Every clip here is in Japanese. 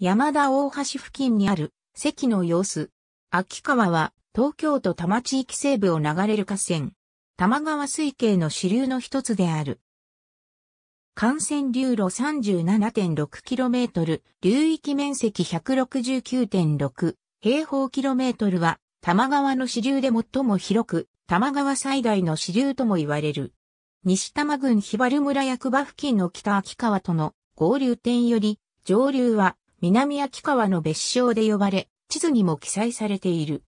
山田大橋付近にある関の様子。秋川は東京都多摩地域西部を流れる河川。多摩川水系の支流の一つである。幹線流路 37.6km、流域面積169.6平方キロメートルは、多摩川の支流で最も広く、多摩川最大の支流とも言われる。西多摩郡日原村役場付近の北秋川との合流点より、上流は南秋川の別称で呼ばれ、地図にも記載されている。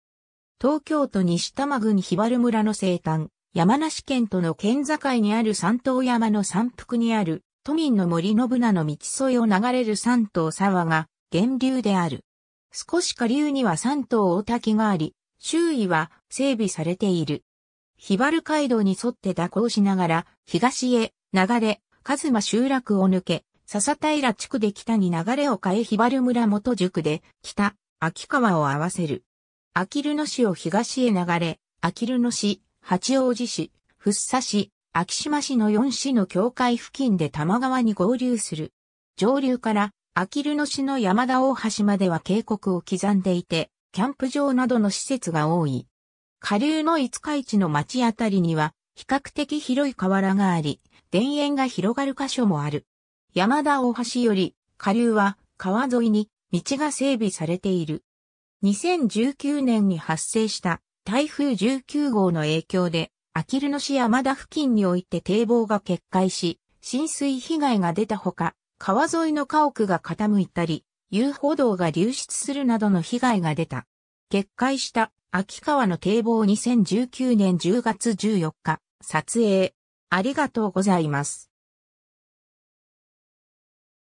東京都西多摩郡ばる村の生誕、山梨県との県境にある三島山の山腹にある、都民の森信名の道沿いを流れる三島沢が源流である。少し下流には三島大滝があり、周囲は整備されている。バル街道に沿って蛇行しながら、東へ流れ、カズマ集落を抜け、笹平地区で北に流れを変えひばる村元塾で北、秋川を合わせる。秋きる野市を東へ流れ、秋きる野市、八王子市、福生市、秋島市の4市の境界付近で多摩川に合流する。上流から秋きる野市の山田大橋までは渓谷を刻んでいて、キャンプ場などの施設が多い。下流の五日市の町あたりには、比較的広い河原があり、田園が広がる箇所もある。山田大橋より、下流は川沿いに道が整備されている。2019年に発生した台風19号の影響で、あきる野市山田付近において堤防が決壊し、浸水被害が出たほか、川沿いの家屋が傾いたり、遊歩道が流出するなどの被害が出た。決壊した秋川の堤防2019年10月14日、撮影。ありがとうございます。